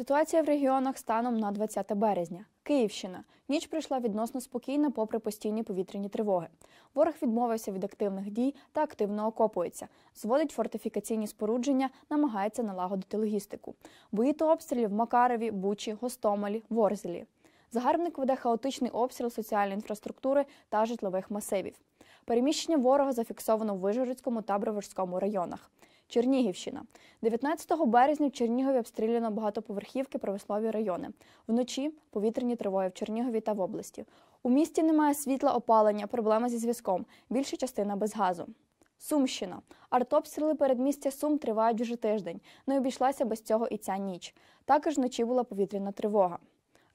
Ситуація в регіонах станом на 20 березня. Київщина ніч пройшла відносно спокійно, попри постійні повітряні тривоги. Ворог відмовився від активних дій та активно окопується, зводить фортифікаційні спорудження, намагається налагодити логістику. Бої та обстрілів в Макарові, Бучі, Гостомелі, Ворзелі. Загарбник веде хаотичний обстріл соціальної інфраструктури та житлових масивів. Переміщення ворога зафіксовано в Вижгородському та Броварському районах. Чернігівщина. 19 березня в Чернігові обстріляно багатоповерхівки промислові райони. Вночі повітряні тривоги в Чернігові та в області. У місті немає світла опалення, проблема зі зв'язком. Більша частина без газу. Сумщина. Артобстріли передмістя Сум тривають вже тиждень. Не обійшлася без цього і ця ніч. Також вночі була повітряна тривога.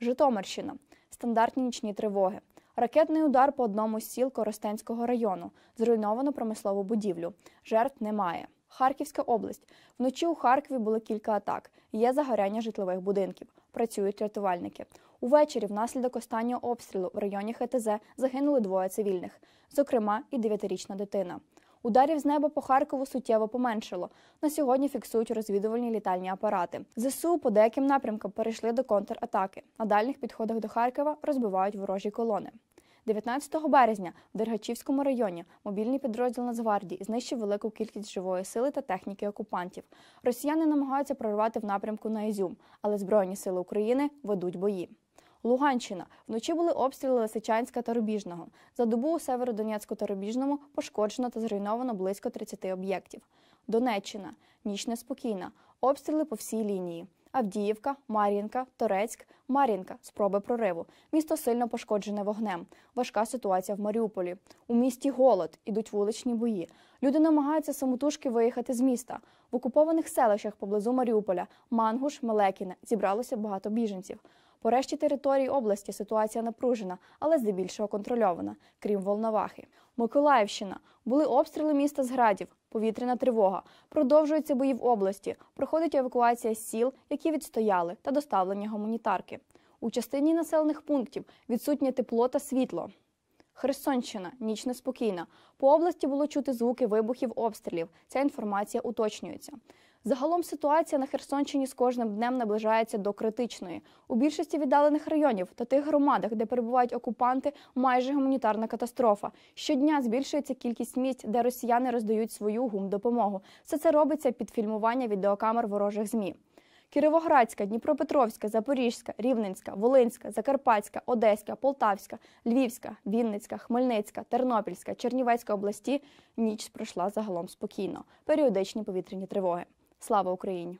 Житомирщина. Стандартні нічні тривоги. Ракетний удар по одному з сіл Коростенського району. Зруйновано промислову будівлю. Жертв немає. Харківська область. Вночі у Харкові було кілька атак. Є загоряння житлових будинків. Працюють рятувальники. Увечері, внаслідок останнього обстрілу в районі ХТЗ загинули двоє цивільних, зокрема, і дев'ятирічна дитина. Ударів з неба по Харкову суттєво поменшало. На сьогодні фіксують розвідувальні літальні апарати. Зсу по деяким напрямкам перейшли до контратаки. На дальних підходах до Харкова розбивають ворожі колони. 19 березня в Дергачівському районі мобільний підрозділ Нацгвардії знищив велику кількість живої сили та техніки окупантів. Росіяни намагаються прорвати в напрямку на Ізюм, але Збройні сили України ведуть бої. Луганщина вночі були обстріли Лисичанська та Рубіжного. За добу у Северодонецьку та Рубіжному пошкоджено та зруйновано близько 30 об'єктів. Донеччина ніч неспокійна. Обстріли по всій лінії. Авдіївка, Мар'їнка, Торецьк, Мар'їнка спроби прориву. Місто сильно пошкоджене вогнем. Важка ситуація в Маріуполі. У місті голод, ідуть вуличні бої. Люди намагаються самотужки виїхати з міста. В окупованих селищах поблизу Маріуполя, Мангуш, Мелекіне зібралося багато біженців. По решті території області ситуація напружена, але здебільшого контрольована, крім Волновахи. Миколаївщина були обстріли міста з градів, повітряна тривога. Продовжуються бої в області. Проходить евакуація сіл, які відстояли, та доставлення гуманітарки. У частині населених пунктів відсутнє тепло та світло. Херсонщина ніч неспокійна. По області було чути звуки вибухів обстрілів. Ця інформація уточнюється. Загалом ситуація на Херсонщині з кожним днем наближається до критичної. У більшості віддалених районів та тих громадах, де перебувають окупанти, майже гуманітарна катастрофа. Щодня збільшується кількість місць, де росіяни роздають свою гумдопомогу. Все це робиться під фільмування відеокамер ворожих змі. Кіровоградська, Дніпропетровська, Запорізька, Рівненська, Волинська, Закарпатська, Одеська, Полтавська, Львівська, Вінницька, Хмельницька, Тернопільська, Чернівецька області ніч пройшла загалом спокійно. Періодичні повітряні тривоги. Слава Україні!